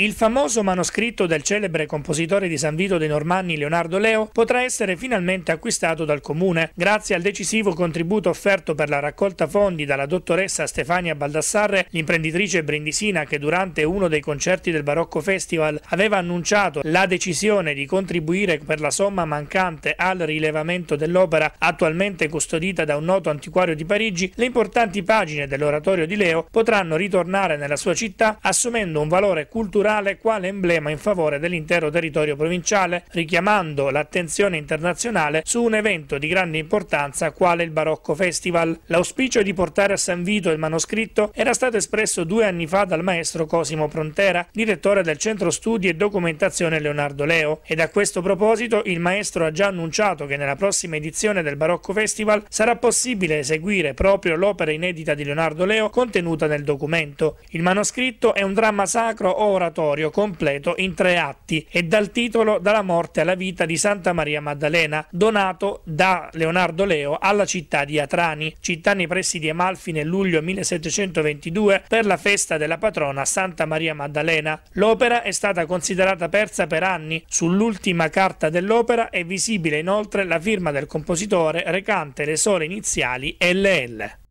Il famoso manoscritto del celebre compositore di San Vito dei Normanni Leonardo Leo potrà essere finalmente acquistato dal comune grazie al decisivo contributo offerto per la raccolta fondi dalla dottoressa Stefania Baldassarre, l'imprenditrice brindisina che durante uno dei concerti del Barocco Festival aveva annunciato la decisione di contribuire per la somma mancante al rilevamento dell'opera attualmente custodita da un noto antiquario di Parigi, le importanti pagine dell'oratorio di Leo potranno ritornare nella sua città assumendo un valore culturale rurale quale emblema in favore dell'intero territorio provinciale, richiamando l'attenzione internazionale su un evento di grande importanza quale il Barocco Festival. L'auspicio di portare a San Vito il manoscritto era stato espresso due anni fa dal maestro Cosimo Prontera, direttore del Centro Studi e Documentazione Leonardo Leo, ed a questo proposito il maestro ha già annunciato che nella prossima edizione del Barocco Festival sarà possibile eseguire proprio l'opera inedita di Leonardo Leo contenuta nel documento. Il manoscritto è un dramma sacro o oratorio oratorio completo in tre atti e dal titolo Dalla morte alla vita di Santa Maria Maddalena, donato da Leonardo Leo alla città di Atrani, città nei pressi di Amalfi nel luglio 1722 per la festa della patrona Santa Maria Maddalena. L'opera è stata considerata persa per anni. Sull'ultima carta dell'opera è visibile inoltre la firma del compositore recante le sole iniziali LL.